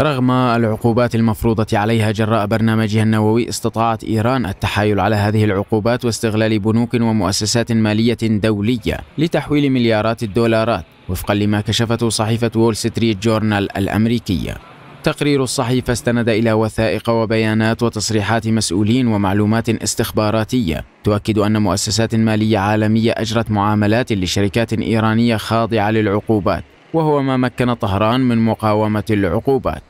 رغم العقوبات المفروضة عليها جراء برنامجها النووي استطاعت إيران التحايل على هذه العقوبات واستغلال بنوك ومؤسسات مالية دولية لتحويل مليارات الدولارات وفقا لما كشفته صحيفة وول ستريت جورنال الأمريكية تقرير الصحيفة استند إلى وثائق وبيانات وتصريحات مسؤولين ومعلومات استخباراتية تؤكد أن مؤسسات مالية عالمية أجرت معاملات لشركات إيرانية خاضعة للعقوبات وهو ما مكن طهران من مقاومة العقوبات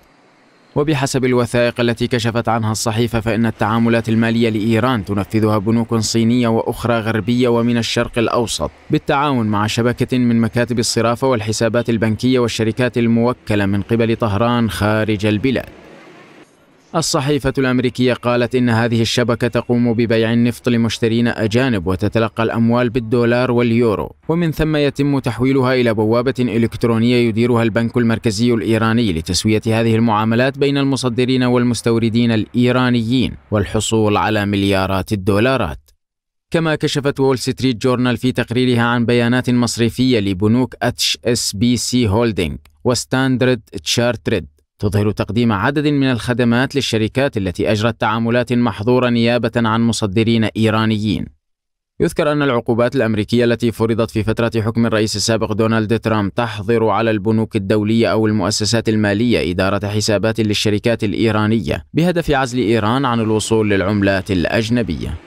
وبحسب الوثائق التي كشفت عنها الصحيفة فإن التعاملات المالية لإيران تنفذها بنوك صينية وأخرى غربية ومن الشرق الأوسط بالتعاون مع شبكة من مكاتب الصرافة والحسابات البنكية والشركات الموكلة من قبل طهران خارج البلاد الصحيفة الأمريكية قالت إن هذه الشبكة تقوم ببيع النفط لمشترين أجانب وتتلقى الأموال بالدولار واليورو ومن ثم يتم تحويلها إلى بوابة إلكترونية يديرها البنك المركزي الإيراني لتسوية هذه المعاملات بين المصدرين والمستوردين الإيرانيين والحصول على مليارات الدولارات كما كشفت وول ستريت جورنال في تقريرها عن بيانات مصرفية لبنوك اتش اس بي سي هولدنج وستاندرد تشارترد تظهر تقديم عدد من الخدمات للشركات التي أجرت تعاملات محظورة نيابة عن مصدرين إيرانيين. يذكر أن العقوبات الأمريكية التي فرضت في فترة حكم الرئيس السابق دونالد ترامب تحظر على البنوك الدولية أو المؤسسات المالية إدارة حسابات للشركات الإيرانية بهدف عزل إيران عن الوصول للعملات الأجنبية.